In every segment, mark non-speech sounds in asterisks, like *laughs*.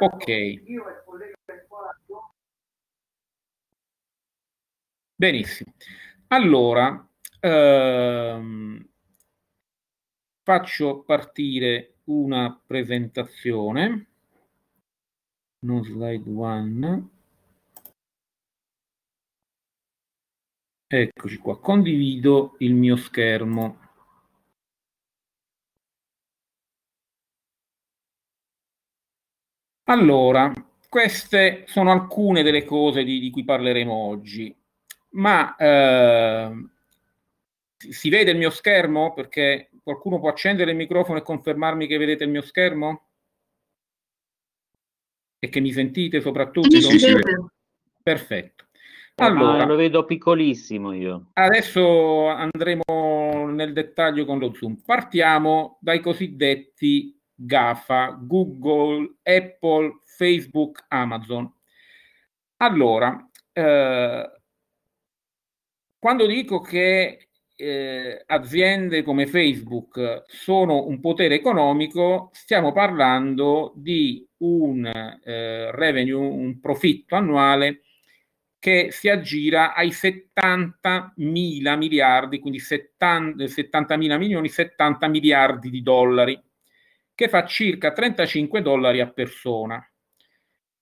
Ok. Benissimo. Allora, ehm, faccio partire una presentazione. Non slide one. Eccoci qua, condivido il mio schermo. Allora, queste sono alcune delle cose di, di cui parleremo oggi, ma eh, si vede il mio schermo? Perché qualcuno può accendere il microfono e confermarmi che vedete il mio schermo? E che mi sentite soprattutto? Sì, sì, Perfetto. Ah, allora, ah, lo vedo piccolissimo io. Adesso andremo nel dettaglio con lo zoom. Partiamo dai cosiddetti GAFA, Google, Apple, Facebook, Amazon. Allora, eh, quando dico che eh, aziende come Facebook sono un potere economico, stiamo parlando di un eh, revenue, un profitto annuale che si aggira ai 70 mila miliardi, quindi 70, 70 mila milioni, 70 miliardi di dollari che fa circa 35 dollari a persona.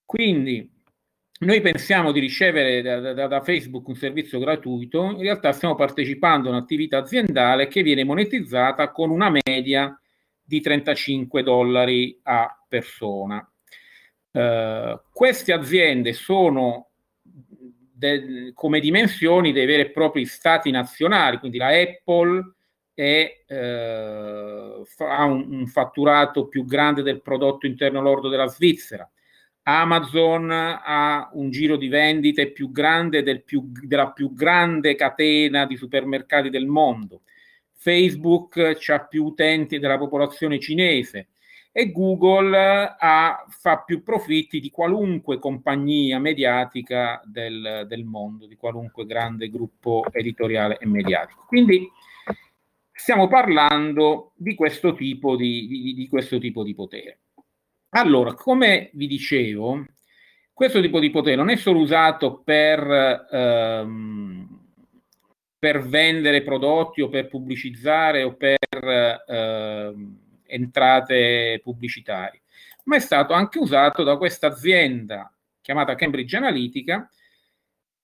Quindi noi pensiamo di ricevere da, da, da, Facebook un servizio gratuito, in realtà stiamo partecipando a un'attività aziendale che viene monetizzata con una media di 35 dollari a persona. Eh, queste aziende sono de, come dimensioni dei veri e propri stati nazionali, quindi la Apple, e eh, ha un, un, fatturato più grande del prodotto interno lordo della Svizzera. Amazon ha un giro di vendite più grande del più, della più grande catena di supermercati del mondo. Facebook ha più utenti della popolazione cinese e Google eh, ha, fa più profitti di qualunque compagnia mediatica del, del mondo, di qualunque grande gruppo editoriale e mediatico. Quindi stiamo parlando di questo tipo di, di, di, questo tipo di potere. Allora, come vi dicevo, questo tipo di potere non è solo usato per, ehm, per vendere prodotti o per pubblicizzare o per ehm, entrate pubblicitarie, ma è stato anche usato da questa azienda chiamata Cambridge Analytica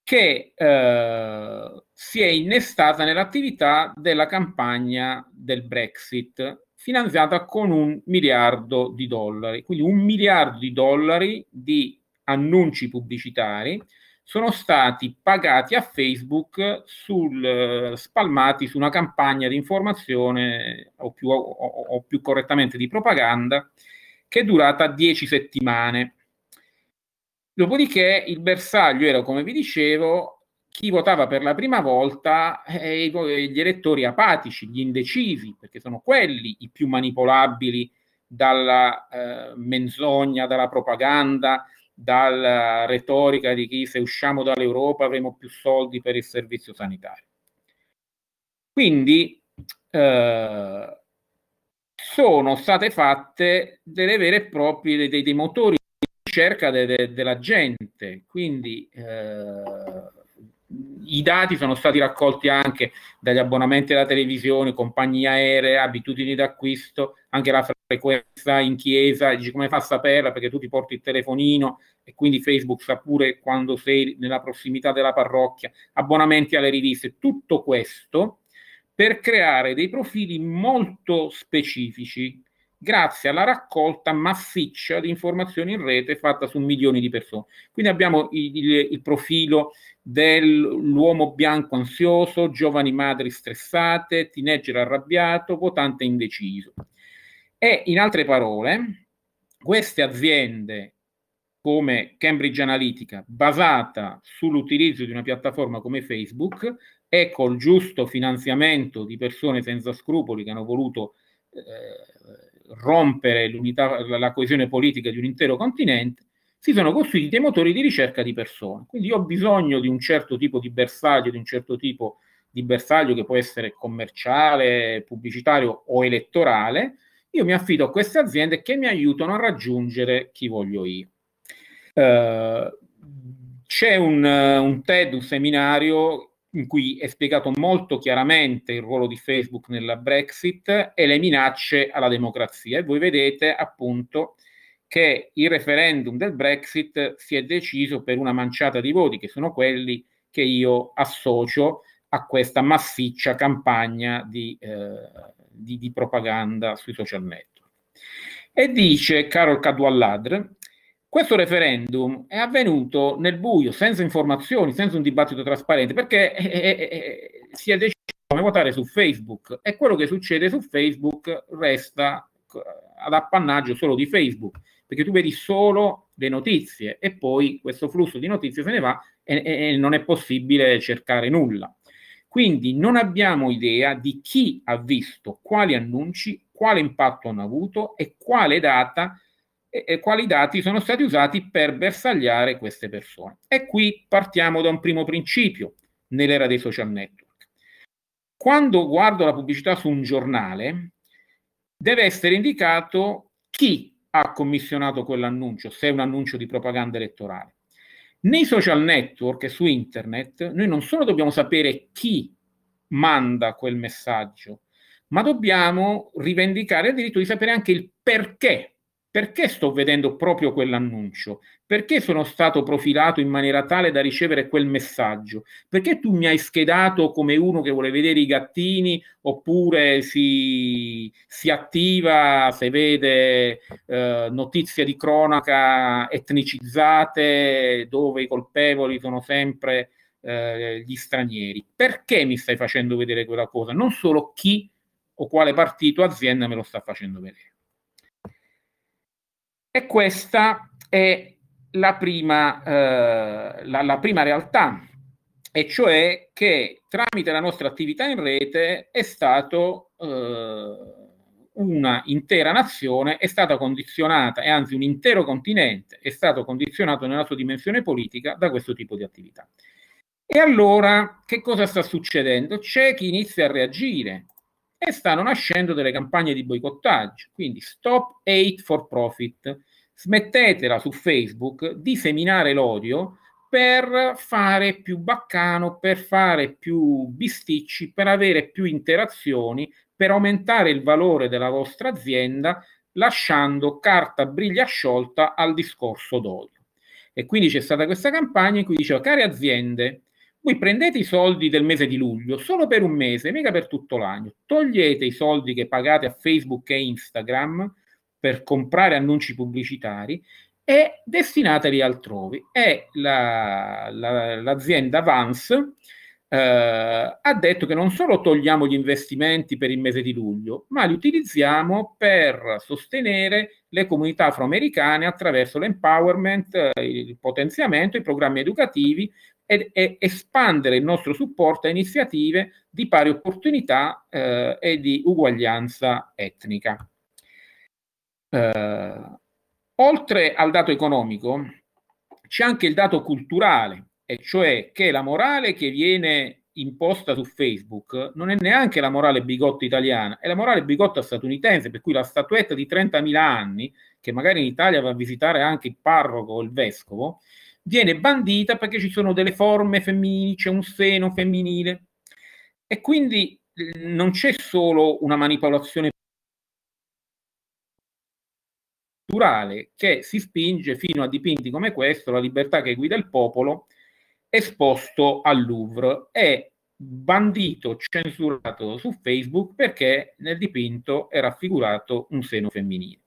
che eh, si è innestata nell'attività della campagna del Brexit, finanziata con un miliardo di dollari. Quindi un miliardo di dollari di annunci pubblicitari sono stati pagati a Facebook sul, eh, spalmati su una campagna di informazione o più, o, o più correttamente di propaganda che è durata 10 settimane. Dopodiché il bersaglio era, come vi dicevo, chi votava per la prima volta e eh, gli elettori apatici, gli indecisi, perché sono quelli i più manipolabili dalla eh, menzogna, dalla propaganda, dalla retorica di chi se usciamo dall'Europa avremo più soldi per il servizio sanitario. Quindi eh, sono state fatte delle vere e proprie dei, dei motori ricerca de, de, della gente, quindi eh, i dati sono stati raccolti anche dagli abbonamenti alla televisione, compagnie aeree, abitudini d'acquisto, anche la frequenza in chiesa, dici come fa a saperla perché tu ti porti il telefonino e quindi Facebook sa pure quando sei nella prossimità della parrocchia, abbonamenti alle riviste, tutto questo per creare dei profili molto specifici grazie alla raccolta massiccia di informazioni in rete fatta su milioni di persone. Quindi abbiamo il, il, il profilo dell'uomo bianco ansioso, giovani madri stressate, teenager arrabbiato, votante indeciso. E in altre parole, queste aziende come Cambridge Analytica, basata sull'utilizzo di una piattaforma come Facebook e col giusto finanziamento di persone senza scrupoli che hanno voluto eh, rompere l'unità, la coesione politica di un intero continente, si sono costruiti dei motori di ricerca di persone. Quindi io ho bisogno di un certo tipo di bersaglio, di un certo tipo di bersaglio che può essere commerciale, pubblicitario o elettorale, io mi affido a queste aziende che mi aiutano a raggiungere chi voglio io. Eh, c'è un, un TED, un seminario in cui è spiegato molto chiaramente il ruolo di Facebook nella Brexit e le minacce alla democrazia. E voi vedete appunto che il referendum del Brexit si è deciso per una manciata di voti, che sono quelli che io associo a questa massiccia campagna di, eh, di, di propaganda sui social network. E dice Carol Cadwalladr, questo referendum è avvenuto nel buio, senza informazioni, senza un dibattito trasparente, perché eh, eh, eh, eh si è deciso come votare su Facebook e quello che succede su Facebook resta eh, ad appannaggio solo di Facebook, perché tu vedi solo le notizie e poi questo flusso di notizie se ne va e, e non è possibile cercare nulla. Quindi non abbiamo idea di chi ha visto quali annunci, quale impatto hanno avuto e quale data e quali dati sono stati usati per bersagliare queste persone. E qui partiamo da un primo principio nell'era dei social network. Quando guardo la pubblicità su un giornale, deve essere indicato chi ha commissionato quell'annuncio, se è un annuncio di propaganda elettorale. Nei social network e su internet noi non solo dobbiamo sapere chi manda quel messaggio, ma dobbiamo rivendicare il diritto di sapere anche il perché perché sto vedendo proprio quell'annuncio? Perché sono stato profilato in maniera tale da ricevere quel messaggio? Perché tu mi hai schedato come uno che vuole vedere i gattini oppure si, si attiva se vede eh, notizie di cronaca etnicizzate dove i colpevoli sono sempre eh, gli stranieri? Perché mi stai facendo vedere quella cosa? Non solo chi o quale partito, o azienda me lo sta facendo vedere. E questa è la prima, eh, la, la prima realtà, e cioè che tramite la nostra attività in rete è stato eh, una intera nazione è stata condizionata, e anzi un intero continente è stato condizionato nella sua dimensione politica da questo tipo di attività. E allora che cosa sta succedendo? C'è chi inizia a reagire, e stanno nascendo delle campagne di boicottaggio, quindi stop hate for profit. Smettetela su Facebook di seminare l'odio per fare più baccano, per fare più bisticci, per avere più interazioni, per aumentare il valore della vostra azienda, lasciando carta briglia sciolta al discorso d'odio. E quindi c'è stata questa campagna in cui diceva, care aziende, voi prendete i soldi del mese di luglio solo per un mese, mica per tutto l'anno. Togliete i soldi che pagate a Facebook e Instagram per comprare annunci pubblicitari e destinateli altrove. E la, la, l'azienda Vance eh, ha detto che non solo togliamo gli investimenti per il mese di luglio, ma li utilizziamo per sostenere le comunità afroamericane attraverso l'empowerment, eh, il potenziamento, i programmi educativi ed espandere il nostro supporto a iniziative di pari opportunità eh, e di uguaglianza etnica. Eh, oltre al dato economico, c'è anche il dato culturale, e cioè che la morale che viene imposta su Facebook non è neanche la morale bigotta italiana, è la morale bigotta statunitense, per cui la statuetta di 30.000 anni, che magari in Italia va a visitare anche il parroco o il vescovo, viene bandita perché ci sono delle forme femminili, c'è un seno femminile. E quindi eh, non c'è solo una manipolazione culturale che si spinge fino a dipinti come questo, la libertà che guida il popolo, esposto al Louvre e bandito, censurato su Facebook perché nel dipinto è raffigurato un seno femminile.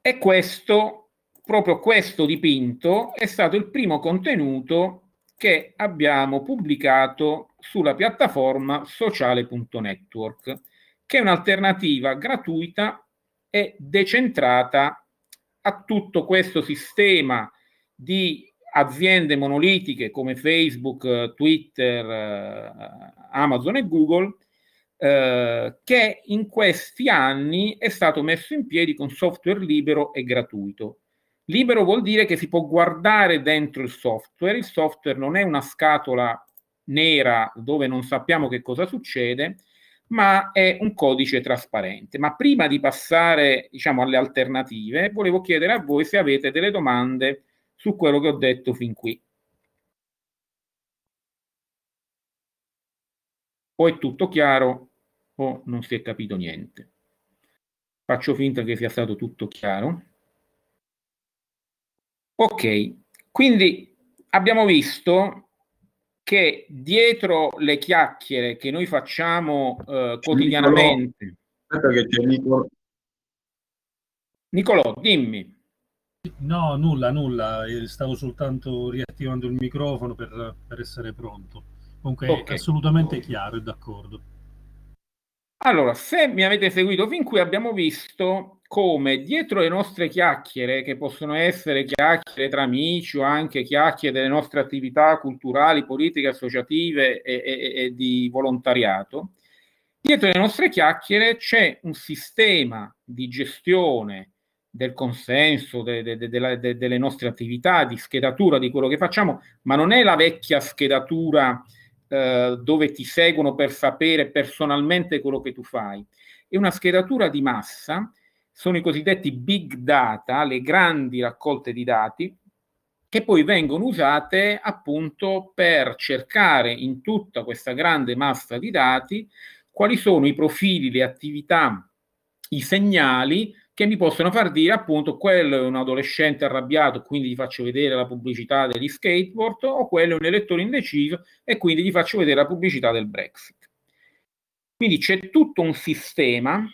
E questo proprio questo dipinto è stato il primo contenuto che abbiamo pubblicato sulla piattaforma sociale.network, che è un'alternativa gratuita e decentrata a tutto questo sistema di aziende monolitiche come Facebook, Twitter, eh, Amazon e Google, eh, che in questi anni è stato messo in piedi con software libero e gratuito. Libero vuol dire che si può guardare dentro il software, il software non è una scatola nera dove non sappiamo che cosa succede, ma è un codice trasparente. Ma prima di passare diciamo, alle alternative, volevo chiedere a voi se avete delle domande su quello che ho detto fin qui. O è tutto chiaro o non si è capito niente. Faccio finta che sia stato tutto chiaro. Ok, quindi abbiamo visto che dietro le chiacchiere che noi facciamo eh, quotidianamente... Nicolò. Nicolò, dimmi. No, nulla, nulla, eh, stavo soltanto riattivando il microfono per, per essere pronto. Comunque okay. è assolutamente chiaro e d'accordo. Allora, se mi avete seguito fin qui abbiamo visto come dietro le nostre chiacchiere, che possono essere chiacchiere tra amici o anche chiacchiere delle nostre attività culturali, politiche, associative e, e, e di volontariato, dietro le nostre chiacchiere c'è un sistema di gestione del consenso, de, de, de, delle nostre attività, di schedatura di quello che facciamo, ma non è la vecchia schedatura eh, dove ti seguono per sapere personalmente quello che tu fai, e una schedatura di massa sono i cosiddetti big data, le grandi raccolte di dati, che poi vengono usate appunto per cercare in tutta questa grande massa di dati quali sono i profili, le attività, i segnali che mi possono far dire appunto quello è un adolescente arrabbiato, quindi gli faccio vedere la pubblicità degli skateboard, o quello è un elettore indeciso e quindi gli faccio vedere la pubblicità del Brexit. Quindi c'è tutto un sistema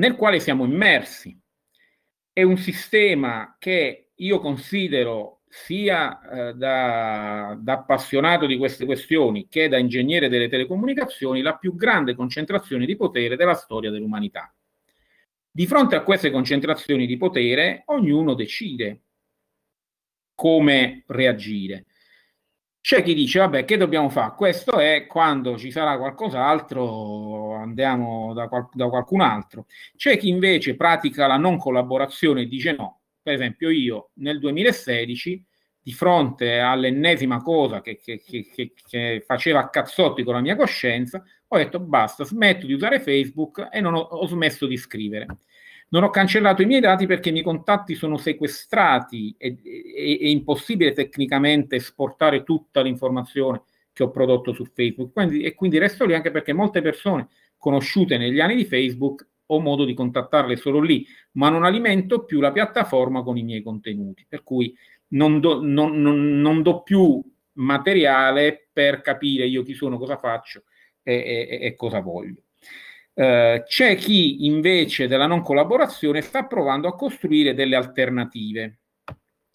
nel quale siamo immersi. È un sistema che io considero sia eh, da, da appassionato di queste questioni che da ingegnere delle telecomunicazioni la più grande concentrazione di potere della storia dell'umanità di fronte a queste concentrazioni di potere, ognuno decide come reagire. C'è chi dice, vabbè, che dobbiamo fare? Questo è quando ci sarà qualcos'altro, andiamo da, qual- da qualcun altro. C'è chi invece pratica la non collaborazione e dice no. Per esempio, io nel 2016 di fronte all'ennesima cosa che, che, che, che faceva cazzotti con la mia coscienza, ho detto basta, smetto di usare Facebook e non ho, ho smesso di scrivere. Non ho cancellato i miei dati perché i miei contatti sono sequestrati e, e è impossibile tecnicamente esportare tutta l'informazione che ho prodotto su Facebook. Quindi, e quindi resto lì anche perché molte persone conosciute negli anni di Facebook ho modo di contattarle solo lì, ma non alimento più la piattaforma con i miei contenuti. Per cui non do, non, non, non do più materiale per capire io chi sono, cosa faccio e, e, e cosa voglio. Eh, c'è chi invece della non collaborazione sta provando a costruire delle alternative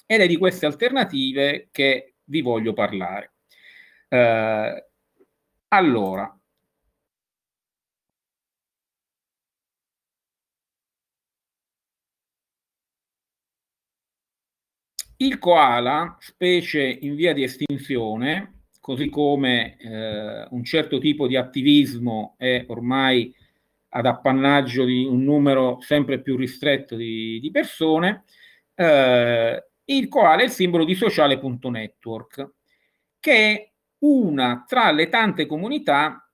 ed è di queste alternative che vi voglio parlare. Eh, allora, Il koala, specie in via di estinzione, così come eh, un certo tipo di attivismo è ormai ad appannaggio di un numero sempre più ristretto di, di persone, eh, il koala è il simbolo di sociale.network, che è una tra le tante comunità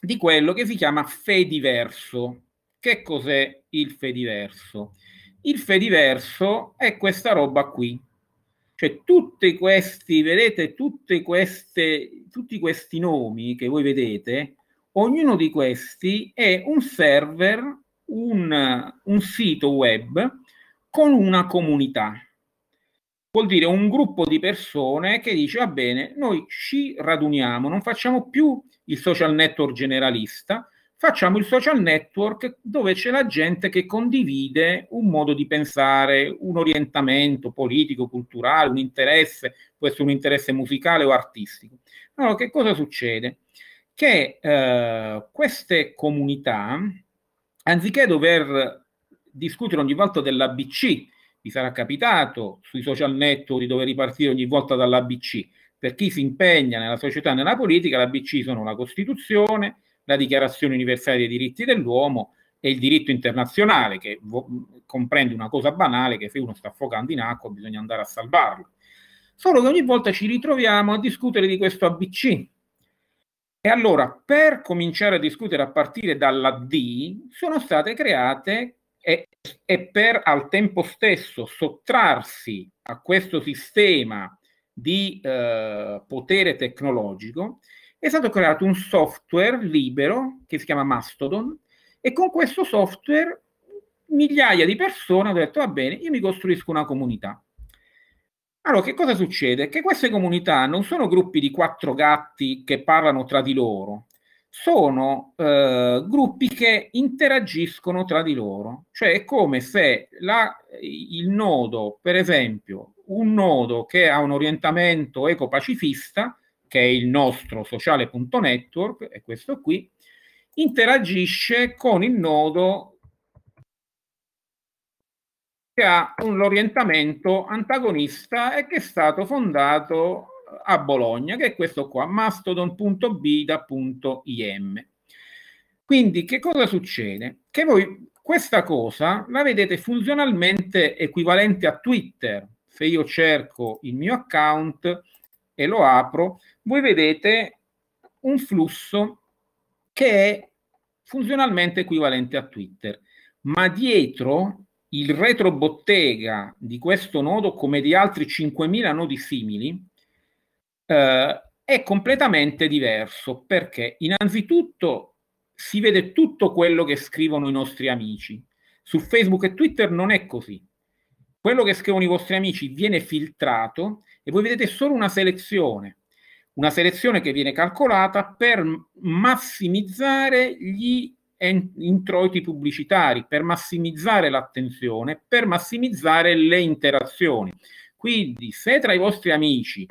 di quello che si chiama Fediverso. Che cos'è il Fediverso? Il Fediverso è questa roba qui, cioè, tutti questi, vedete, queste, tutti questi nomi che voi vedete, ognuno di questi è un server, un, un sito web con una comunità. Vuol dire un gruppo di persone che dice, va bene, noi ci raduniamo, non facciamo più il social network generalista, facciamo il social network dove c'è la gente che condivide un modo di pensare, un orientamento politico, culturale, un interesse, può essere un interesse musicale o artistico. Allora, che cosa succede? Che eh, queste comunità, anziché dover discutere ogni volta dell'ABC, vi sarà capitato sui social network di dover ripartire ogni volta dall'ABC, per chi si impegna nella società e nella politica, l'ABC sono la Costituzione, la Dichiarazione universale dei diritti dell'uomo e il diritto internazionale, che comprende una cosa banale, che se uno sta affogando in acqua bisogna andare a salvarlo. Solo che ogni volta ci ritroviamo a discutere di questo ABC. E allora, per cominciare a discutere a partire dalla D, sono state create e, e per al tempo stesso sottrarsi a questo sistema di eh, potere tecnologico, è stato creato un software libero che si chiama Mastodon e con questo software migliaia di persone hanno detto va bene, io mi costruisco una comunità. Allora, che cosa succede? Che queste comunità non sono gruppi di quattro gatti che parlano tra di loro, sono eh, gruppi che interagiscono tra di loro. Cioè è come se la, il nodo, per esempio, un nodo che ha un orientamento eco-pacifista, che è il nostro sociale.network, è questo qui, interagisce con il nodo che ha un orientamento antagonista e che è stato fondato a Bologna, che è questo qua, mastodon.bida.im. Quindi che cosa succede? Che voi questa cosa la vedete funzionalmente equivalente a Twitter. Se io cerco il mio account, e lo apro, voi vedete un flusso che è funzionalmente equivalente a Twitter, ma dietro il retrobottega di questo nodo, come di altri 5.000 nodi simili, eh, è completamente diverso perché innanzitutto si vede tutto quello che scrivono i nostri amici. Su Facebook e Twitter non è così. Quello che scrivono i vostri amici viene filtrato e voi vedete solo una selezione, una selezione che viene calcolata per massimizzare gli introiti pubblicitari, per massimizzare l'attenzione, per massimizzare le interazioni. Quindi se tra i vostri amici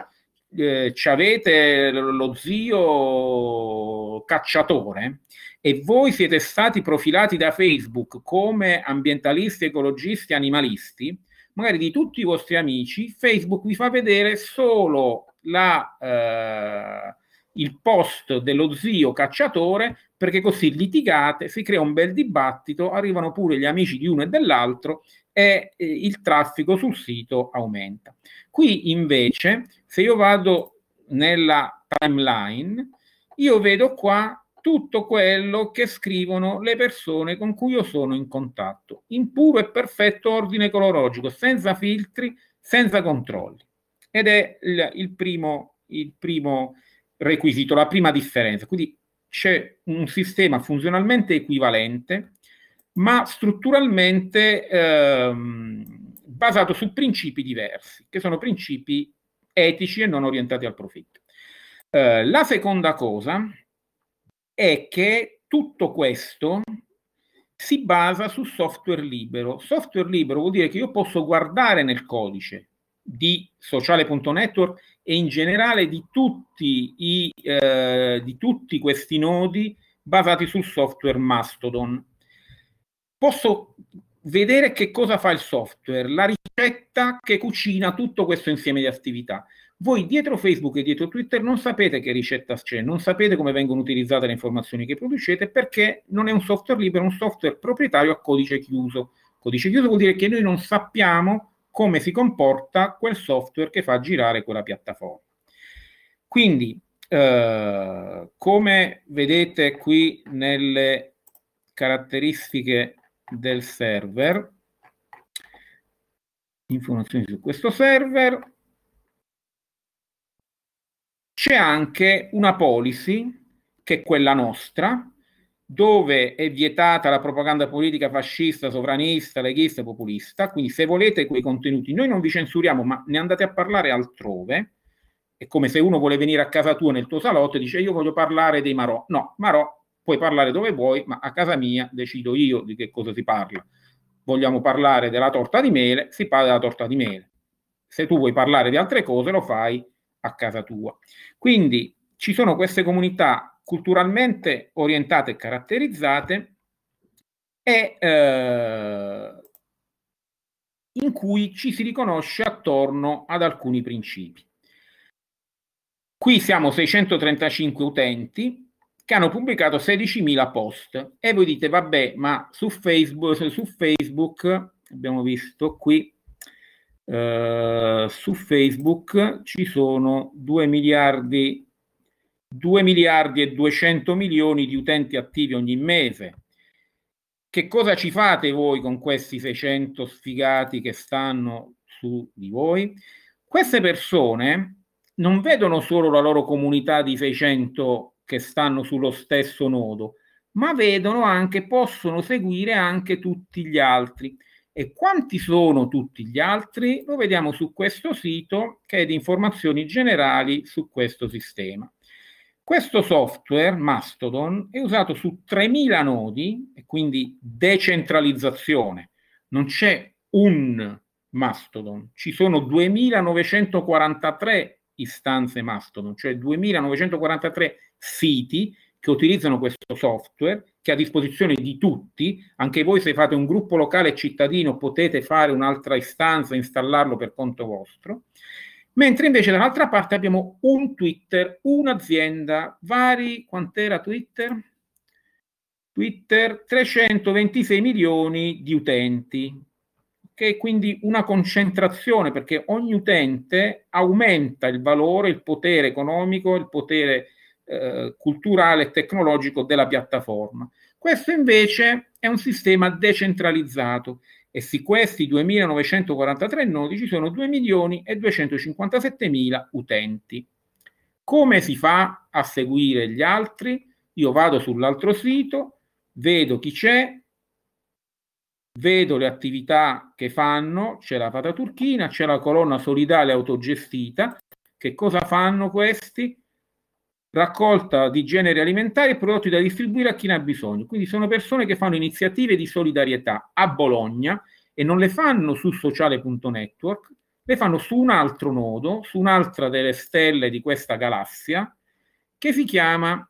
eh, avete lo zio cacciatore e voi siete stati profilati da Facebook come ambientalisti, ecologisti, animalisti, magari di tutti i vostri amici, Facebook vi fa vedere solo la, eh, il post dello zio cacciatore perché così litigate, si crea un bel dibattito, arrivano pure gli amici di uno e dell'altro e eh, il traffico sul sito aumenta. Qui invece, se io vado nella timeline, io vedo qua tutto quello che scrivono le persone con cui io sono in contatto, in puro e perfetto ordine cronologico, senza filtri, senza controlli. Ed è il, il, primo, il primo requisito, la prima differenza. Quindi c'è un sistema funzionalmente equivalente, ma strutturalmente ehm, basato su principi diversi, che sono principi etici e non orientati al profitto. Eh, la seconda cosa è che tutto questo si basa su software libero. Software libero vuol dire che io posso guardare nel codice di sociale.network e in generale di tutti, i, eh, di tutti questi nodi basati sul software Mastodon. Posso vedere che cosa fa il software, la ricetta che cucina tutto questo insieme di attività. Voi dietro Facebook e dietro Twitter non sapete che ricetta c'è, non sapete come vengono utilizzate le informazioni che producete perché non è un software libero, è un software proprietario a codice chiuso. Codice chiuso vuol dire che noi non sappiamo come si comporta quel software che fa girare quella piattaforma. Quindi, eh, come vedete qui nelle caratteristiche del server, informazioni su questo server, c'è anche una policy, che è quella nostra, dove è vietata la propaganda politica fascista, sovranista, leghista e populista, quindi se volete quei contenuti noi non vi censuriamo, ma ne andate a parlare altrove. È come se uno vuole venire a casa tua nel tuo salotto e dice io voglio parlare dei Marò. No, Marò puoi parlare dove vuoi, ma a casa mia decido io di che cosa si parla. Vogliamo parlare della torta di mele, si parla della torta di mele. Se tu vuoi parlare di altre cose lo fai a casa tua. Quindi ci sono queste comunità culturalmente orientate e caratterizzate e eh, in cui ci si riconosce attorno ad alcuni principi. Qui siamo 635 utenti che hanno pubblicato 16.000 post e voi dite vabbè ma su Facebook, su Facebook abbiamo visto qui eh, su Facebook ci sono 2 miliardi, 2 miliardi e 200 milioni di utenti attivi ogni mese. Che cosa ci fate voi con questi 600 sfigati che stanno su di voi? Queste persone non vedono solo la loro comunità di 600 che stanno sullo stesso nodo, ma vedono anche, possono seguire anche tutti gli altri. E quanti sono tutti gli altri? Lo vediamo su questo sito che è di informazioni generali su questo sistema. Questo software, Mastodon, è usato su 3.000 nodi, e quindi decentralizzazione. Non c'è un Mastodon, ci sono 2.943 istanze Mastodon, cioè 2.943 siti che utilizzano questo software che è a disposizione di tutti, anche voi se fate un gruppo locale cittadino potete fare un'altra istanza, installarlo per conto vostro, mentre invece dall'altra parte abbiamo un Twitter, un'azienda, vari, quant'era Twitter? Twitter 326 milioni di utenti, che è quindi una concentrazione perché ogni utente aumenta il valore, il potere economico, il potere eh, culturale e tecnologico della piattaforma. Questo invece è un sistema decentralizzato e su questi 2.943 nodi ci sono 2.257.000 utenti. Come si fa a seguire gli altri? Io vado sull'altro sito, vedo chi c'è, vedo le attività che fanno, c'è la fata turchina, c'è la colonna solidale autogestita, che cosa fanno questi? raccolta di generi alimentari e prodotti da distribuire a chi ne ha bisogno. Quindi sono persone che fanno iniziative di solidarietà a Bologna e non le fanno su sociale.network, le fanno su un altro nodo, su un'altra delle stelle di questa galassia che si chiama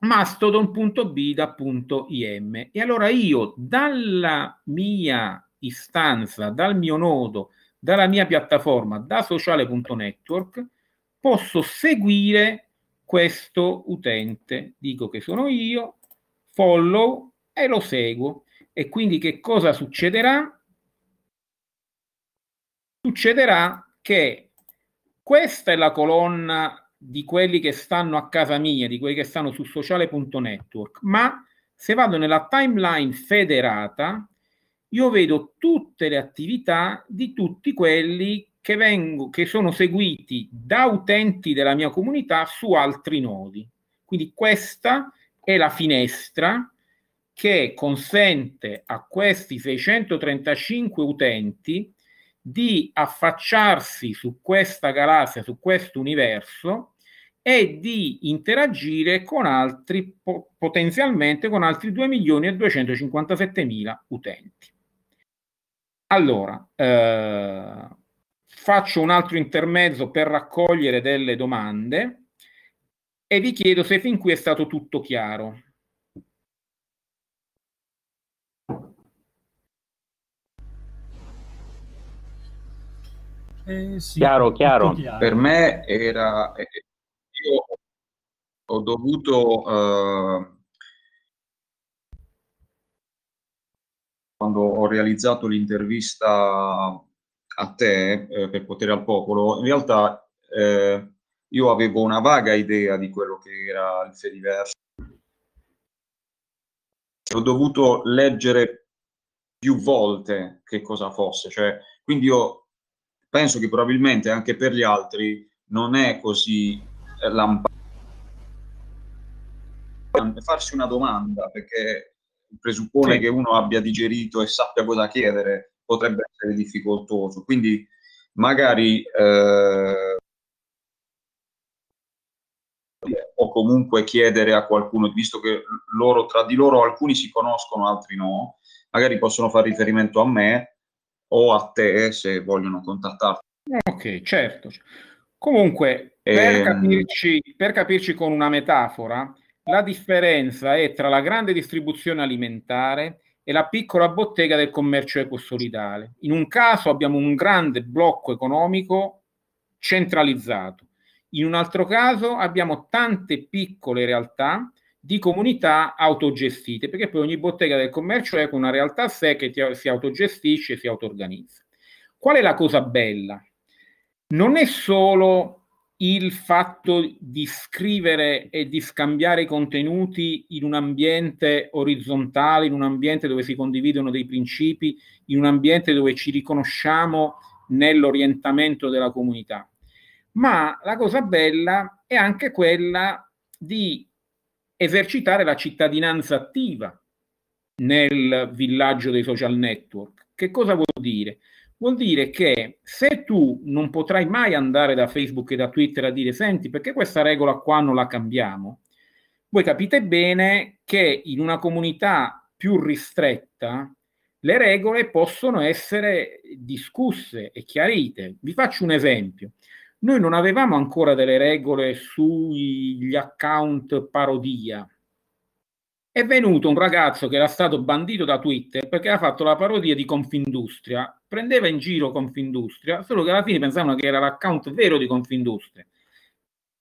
mastodon.bida.im. E allora io dalla mia istanza, dal mio nodo, dalla mia piattaforma, da sociale.network, posso seguire questo utente, dico che sono io, follow e lo seguo. E quindi che cosa succederà? Succederà che questa è la colonna di quelli che stanno a casa mia, di quelli che stanno su sociale.network, ma se vado nella timeline federata, io vedo tutte le attività di tutti quelli che, vengo, che sono seguiti da utenti della mia comunità su altri nodi. Quindi questa è la finestra che consente a questi 635 utenti di affacciarsi su questa galassia, su questo universo e di interagire con altri, potenzialmente con altri 2 milioni e 257 mila utenti. Allora, eh, faccio un altro intermezzo per raccogliere delle domande e vi chiedo se fin qui è stato tutto chiaro. Eh, sì, chiaro, chiaro. chiaro. Per me era... Eh, io ho dovuto... Eh, quando ho realizzato l'intervista a te eh, per potere al popolo, in realtà eh, io avevo una vaga idea di quello che era il Fediverse. Ho dovuto leggere più volte che cosa fosse, cioè, quindi io penso che probabilmente anche per gli altri non è così eh, lampante farsi una domanda perché presuppone sì. che uno abbia digerito e sappia cosa chiedere potrebbe essere difficoltoso. Quindi magari eh, o comunque chiedere a qualcuno, visto che loro tra di loro alcuni si conoscono, altri no, magari possono fare riferimento a me o a te se vogliono contattarti. Ok, certo. Comunque, per, ehm. capirci, per capirci con una metafora, la differenza è tra la grande distribuzione alimentare e la piccola bottega del commercio ecosolidale. In un caso abbiamo un grande blocco economico centralizzato, in un altro caso abbiamo tante piccole realtà di comunità autogestite, perché poi ogni bottega del commercio è una realtà a sé che si autogestisce e si autoorganizza. Qual è la cosa bella? Non è solo il fatto di scrivere e di scambiare contenuti in un ambiente orizzontale, in un ambiente dove si condividono dei principi, in un ambiente dove ci riconosciamo nell'orientamento della comunità. Ma la cosa bella è anche quella di esercitare la cittadinanza attiva nel villaggio dei social network. Che cosa vuol dire? vuol dire che se tu non potrai mai andare da Facebook e da Twitter a dire senti perché questa regola qua non la cambiamo, voi capite bene che in una comunità più ristretta le regole possono essere discusse e chiarite. Vi faccio un esempio. Noi non avevamo ancora delle regole sugli account parodia, è venuto un ragazzo che era stato bandito da Twitter perché aveva fatto la parodia di Confindustria, prendeva in giro Confindustria, solo che alla fine pensavano che era l'account vero di Confindustria,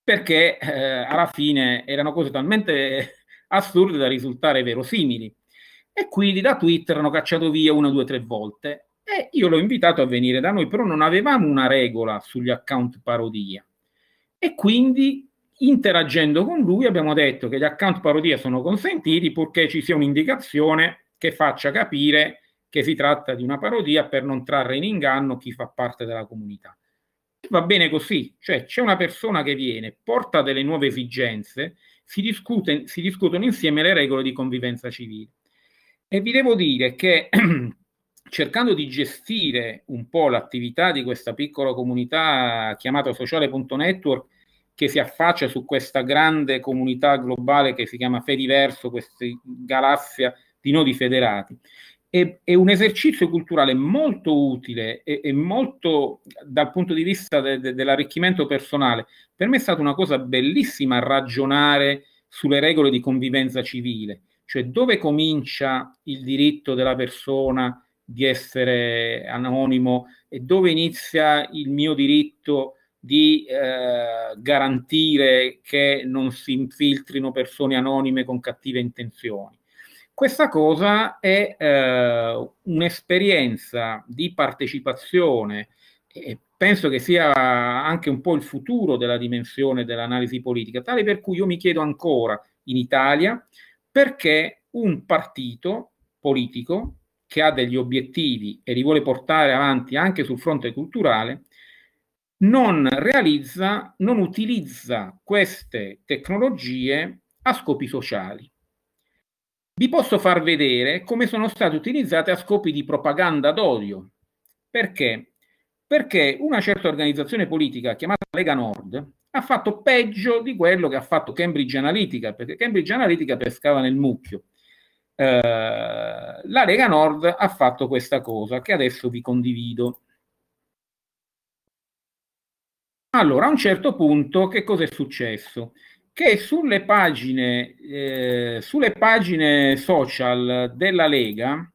perché eh, alla fine erano cose talmente *laughs* assurde da risultare verosimili. E quindi da Twitter hanno cacciato via una, due, tre volte. E io l'ho invitato a venire da noi, però non avevamo una regola sugli account parodia. E quindi interagendo con lui abbiamo detto che gli account parodia sono consentiti purché ci sia un'indicazione che faccia capire che si tratta di una parodia per non trarre in inganno chi fa parte della comunità. Va bene così, cioè c'è una persona che viene, porta delle nuove esigenze, si, discute, si discutono insieme le regole di convivenza civile. E vi devo dire che *clears throat* cercando di gestire un po' l'attività di questa piccola comunità chiamata sociale.network, che si affaccia su questa grande comunità globale che si chiama Fediverso, questa galassia di nodi federati. È, è un esercizio culturale molto utile e, e molto dal punto di vista de, de, dell'arricchimento personale. Per me è stata una cosa bellissima ragionare sulle regole di convivenza civile, cioè dove comincia il diritto della persona di essere anonimo e dove inizia il mio diritto di eh, garantire che non si infiltrino persone anonime con cattive intenzioni. Questa cosa è eh, un'esperienza di partecipazione e penso che sia anche un po' il futuro della dimensione dell'analisi politica, tale per cui io mi chiedo ancora in Italia perché un partito politico che ha degli obiettivi e li vuole portare avanti anche sul fronte culturale non realizza, non utilizza queste tecnologie a scopi sociali. Vi posso far vedere come sono state utilizzate a scopi di propaganda d'odio. Perché? Perché una certa organizzazione politica chiamata Lega Nord ha fatto peggio di quello che ha fatto Cambridge Analytica, perché Cambridge Analytica pescava nel mucchio. Eh, la Lega Nord ha fatto questa cosa che adesso vi condivido. Allora, a un certo punto, che cosa è successo? Che sulle pagine, eh, sulle pagine social della Lega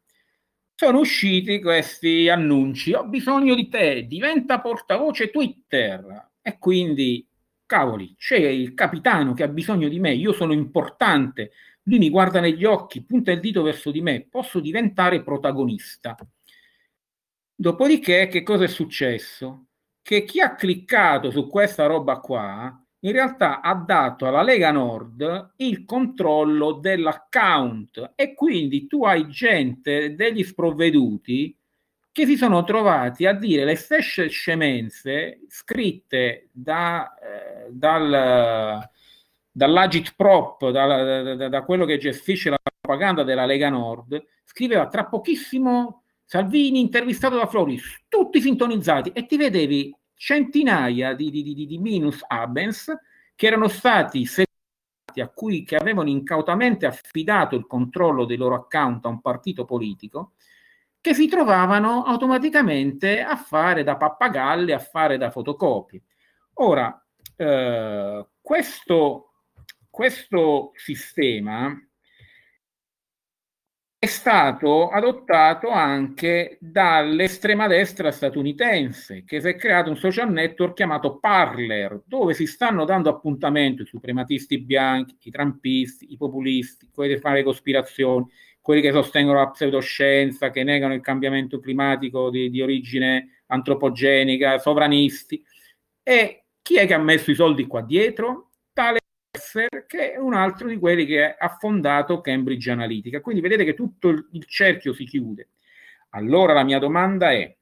sono usciti questi annunci, ho bisogno di te, diventa portavoce Twitter. E quindi, cavoli, c'è il capitano che ha bisogno di me, io sono importante, lui mi guarda negli occhi, punta il dito verso di me, posso diventare protagonista. Dopodiché, che cosa è successo? che chi ha cliccato su questa roba qua in realtà ha dato alla Lega Nord il controllo dell'account e quindi tu hai gente degli sprovveduti che si sono trovati a dire le stesse scemenze scritte da, eh, dal, dall'agit prop, da, da, da quello che gestisce la propaganda della Lega Nord, scriveva tra pochissimo Salvini intervistato da Floris, tutti sintonizzati e ti vedevi centinaia di, di, di, di minus abens che erano stati segnalati a cui che avevano incautamente affidato il controllo dei loro account a un partito politico che si trovavano automaticamente a fare da pappagalli, a fare da fotocopie. Ora, eh, questo, questo sistema è stato adottato anche dall'estrema destra statunitense, che si è creato un social network chiamato Parler, dove si stanno dando appuntamento i suprematisti bianchi, i trampisti, i populisti, quelli che fanno le cospirazioni, quelli che sostengono la pseudoscienza, che negano il cambiamento climatico di, di origine antropogenica, sovranisti. E chi è che ha messo i soldi qua dietro? Leffer, che è un altro di quelli che ha fondato Cambridge Analytica. Quindi vedete che tutto il cerchio si chiude. Allora la mia domanda è,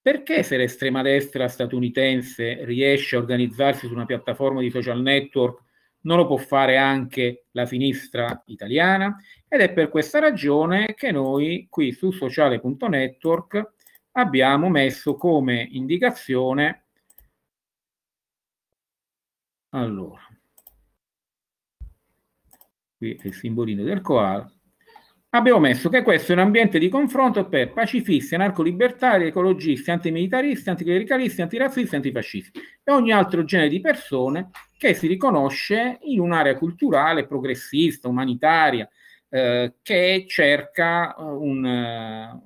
perché se l'estrema destra statunitense riesce a organizzarsi su una piattaforma di social network, non lo può fare anche la sinistra italiana? Ed è per questa ragione che noi qui su sociale.network abbiamo messo come indicazione allora qui è il simbolino del koala, abbiamo messo che questo è un ambiente di confronto per pacifisti, anarco ecologisti, antimilitaristi, anticlericalisti, antirazzisti, antifascisti e ogni altro genere di persone che si riconosce in un'area culturale progressista, umanitaria, eh, che cerca eh, un, eh,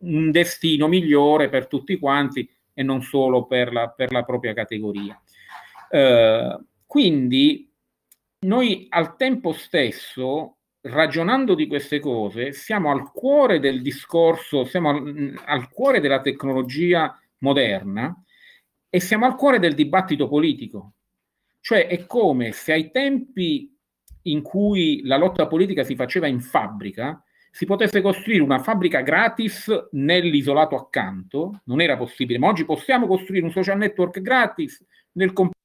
un, destino migliore per tutti quanti e non solo per la, per la propria categoria. Eh, quindi noi al tempo stesso, ragionando di queste cose, siamo al cuore del discorso, siamo al, al cuore della tecnologia moderna e siamo al cuore del dibattito politico. Cioè è come se ai tempi in cui la lotta politica si faceva in fabbrica, si potesse costruire una fabbrica gratis nell'isolato accanto, non era possibile, ma oggi possiamo costruire un social network gratis nel comp-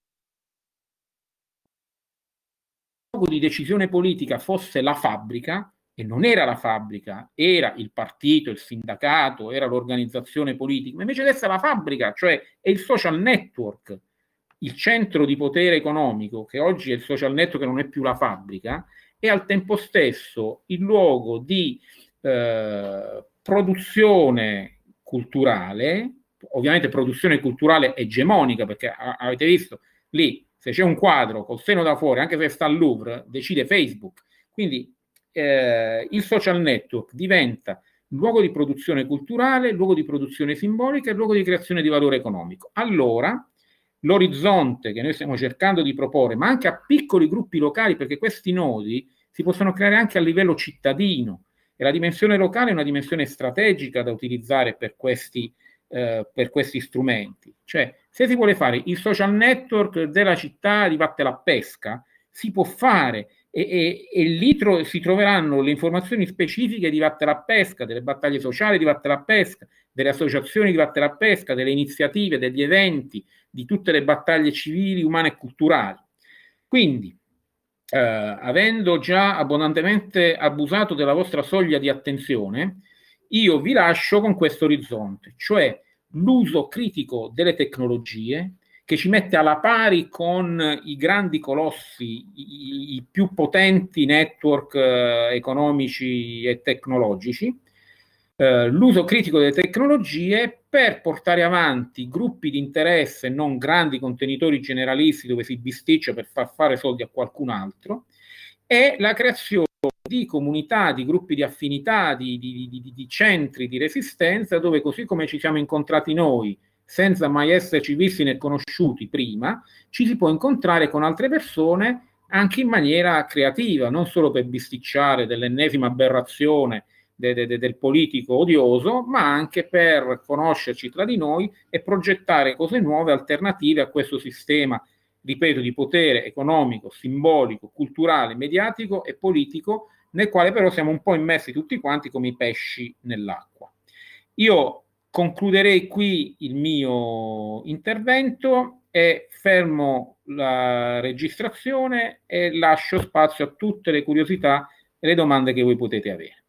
di decisione politica fosse la fabbrica, e non era la fabbrica, era il partito, il sindacato, era l'organizzazione politica, ma invece adesso è la fabbrica, cioè è il social network, il centro di potere economico, che oggi è il social network, non è più la fabbrica, e al tempo stesso il luogo di eh, produzione culturale, ovviamente produzione culturale egemonica, perché a- avete visto lì se c'è un quadro col seno da fuori, anche se sta al Louvre, decide Facebook. Quindi eh, il social network diventa luogo di produzione culturale, luogo di produzione simbolica e luogo di creazione di valore economico. Allora, l'orizzonte che noi stiamo cercando di proporre, ma anche a piccoli gruppi locali, perché questi nodi si possono creare anche a livello cittadino e la dimensione locale è una dimensione strategica da utilizzare per questi eh, per questi strumenti. Cioè, se si vuole fare il social network della città di Vattelapesca, si può fare e, e, e lì tro- si troveranno le informazioni specifiche di Vattelapesca, delle battaglie sociali di Vattelapesca, delle associazioni di Vattelapesca, delle iniziative, degli eventi, di tutte le battaglie civili, umane e culturali. Quindi, eh, avendo già abbondantemente abusato della vostra soglia di attenzione, io vi lascio con questo orizzonte, cioè l'uso critico delle tecnologie che ci mette alla pari con i grandi colossi, i, i più potenti network eh, economici e tecnologici, eh, l'uso critico delle tecnologie per portare avanti gruppi di interesse, non grandi contenitori generalisti dove si bisticcia per far fare soldi a qualcun altro, e la creazione di comunità, di gruppi di affinità, di, di, di, di centri di resistenza, dove così come ci siamo incontrati noi, senza mai esserci visti né conosciuti prima, ci si può incontrare con altre persone anche in maniera creativa, non solo per bisticciare dell'ennesima aberrazione de, de, de, del politico odioso, ma anche per conoscerci tra di noi e progettare cose nuove, alternative a questo sistema, ripeto, di potere economico, simbolico, culturale, mediatico e politico nel quale però siamo un po' immersi tutti quanti come i pesci nell'acqua. Io concluderei qui il mio intervento e fermo la registrazione e lascio spazio a tutte le curiosità e le domande che voi potete avere.